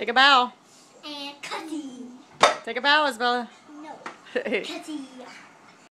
Take a bow. And cutie. Take a bow, Isabella. No. Cutie.